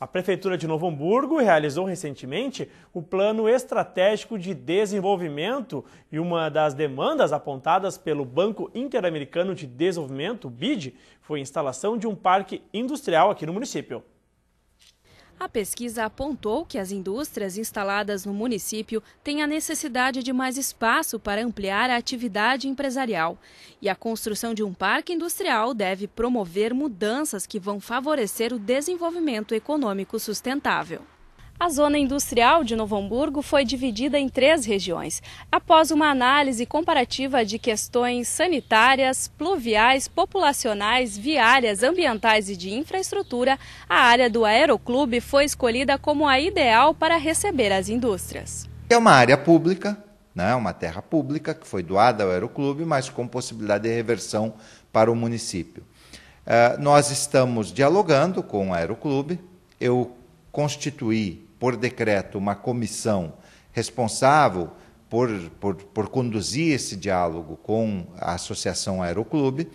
A Prefeitura de Novo Hamburgo realizou recentemente o Plano Estratégico de Desenvolvimento e uma das demandas apontadas pelo Banco Interamericano de Desenvolvimento, BID, foi a instalação de um parque industrial aqui no município. A pesquisa apontou que as indústrias instaladas no município têm a necessidade de mais espaço para ampliar a atividade empresarial. E a construção de um parque industrial deve promover mudanças que vão favorecer o desenvolvimento econômico sustentável. A zona industrial de Novo Hamburgo foi dividida em três regiões, após uma análise comparativa de questões sanitárias, pluviais, populacionais, viárias, ambientais e de infraestrutura. A área do Aeroclube foi escolhida como a ideal para receber as indústrias. É uma área pública, né, uma terra pública que foi doada ao Aeroclube, mas com possibilidade de reversão para o município. Uh, nós estamos dialogando com o Aeroclube. Eu constituí por decreto, uma comissão responsável por, por, por conduzir esse diálogo com a Associação Aeroclube,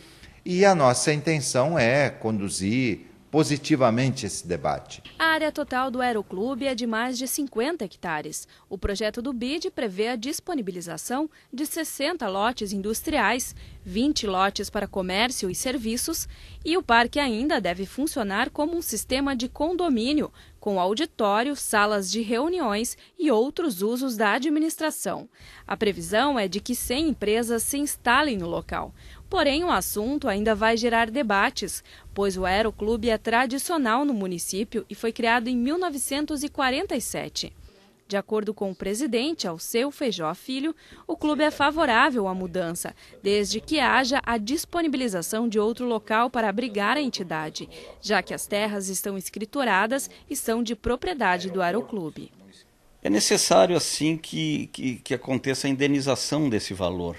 e a nossa intenção é conduzir positivamente esse debate. A área total do Aeroclube é de mais de 50 hectares. O projeto do BID prevê a disponibilização de 60 lotes industriais, 20 lotes para comércio e serviços, e o parque ainda deve funcionar como um sistema de condomínio, com auditório, salas de reuniões e outros usos da administração. A previsão é de que 100 empresas se instalem no local. Porém, o assunto ainda vai gerar debates, pois o Aeroclube é tradicional no município e foi criado em 1947. De acordo com o presidente, Alceu Feijó Filho, o clube é favorável à mudança, desde que haja a disponibilização de outro local para abrigar a entidade, já que as terras estão escrituradas e são de propriedade do Aeroclube. É necessário, assim, que, que, que aconteça a indenização desse valor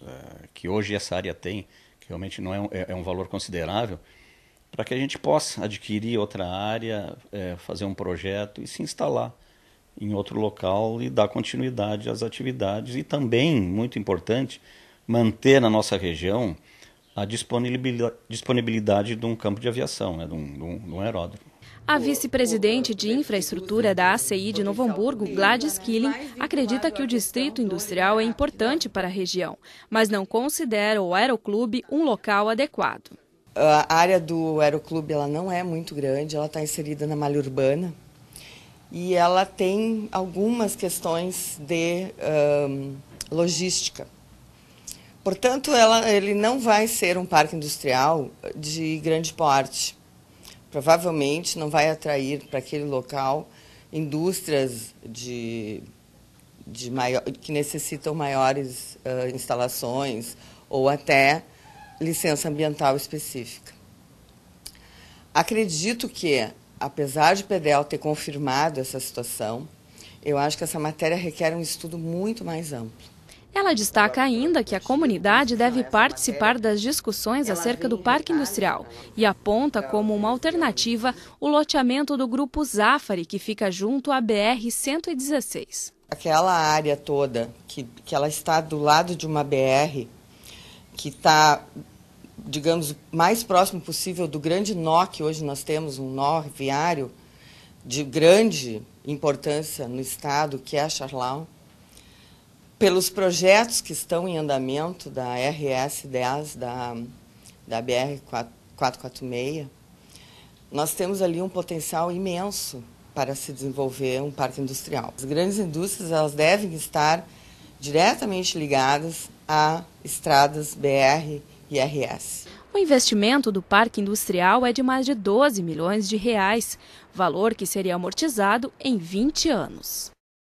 é, que hoje essa área tem, que realmente não é um, é, é um valor considerável, para que a gente possa adquirir outra área, é, fazer um projeto e se instalar em outro local e dar continuidade às atividades e também, muito importante, manter na nossa região a disponibilidade de um campo de aviação, né, de, um, de um aeródromo. A vice-presidente de infraestrutura da ACI de Novo Hamburgo, Gladys Killing, acredita que o distrito industrial é importante para a região, mas não considera o aeroclube um local adequado. A área do aeroclube ela não é muito grande, ela está inserida na malha urbana e ela tem algumas questões de um, logística. Portanto, ela, ele não vai ser um parque industrial de grande porte provavelmente não vai atrair para aquele local indústrias de, de maior, que necessitam maiores uh, instalações ou até licença ambiental específica. Acredito que, apesar de PDL ter confirmado essa situação, eu acho que essa matéria requer um estudo muito mais amplo. Ela destaca ainda que a comunidade deve participar das discussões acerca do parque industrial e aponta como uma alternativa o loteamento do grupo Zafari, que fica junto à BR-116. Aquela área toda que, que ela está do lado de uma BR, que está, digamos, mais próximo possível do grande nó, que hoje nós temos um nó viário de grande importância no estado, que é a Charlau pelos projetos que estão em andamento da RS 10, da, da BR 446, nós temos ali um potencial imenso para se desenvolver um parque industrial. As grandes indústrias elas devem estar diretamente ligadas a estradas BR e RS. O investimento do parque industrial é de mais de 12 milhões de reais, valor que seria amortizado em 20 anos.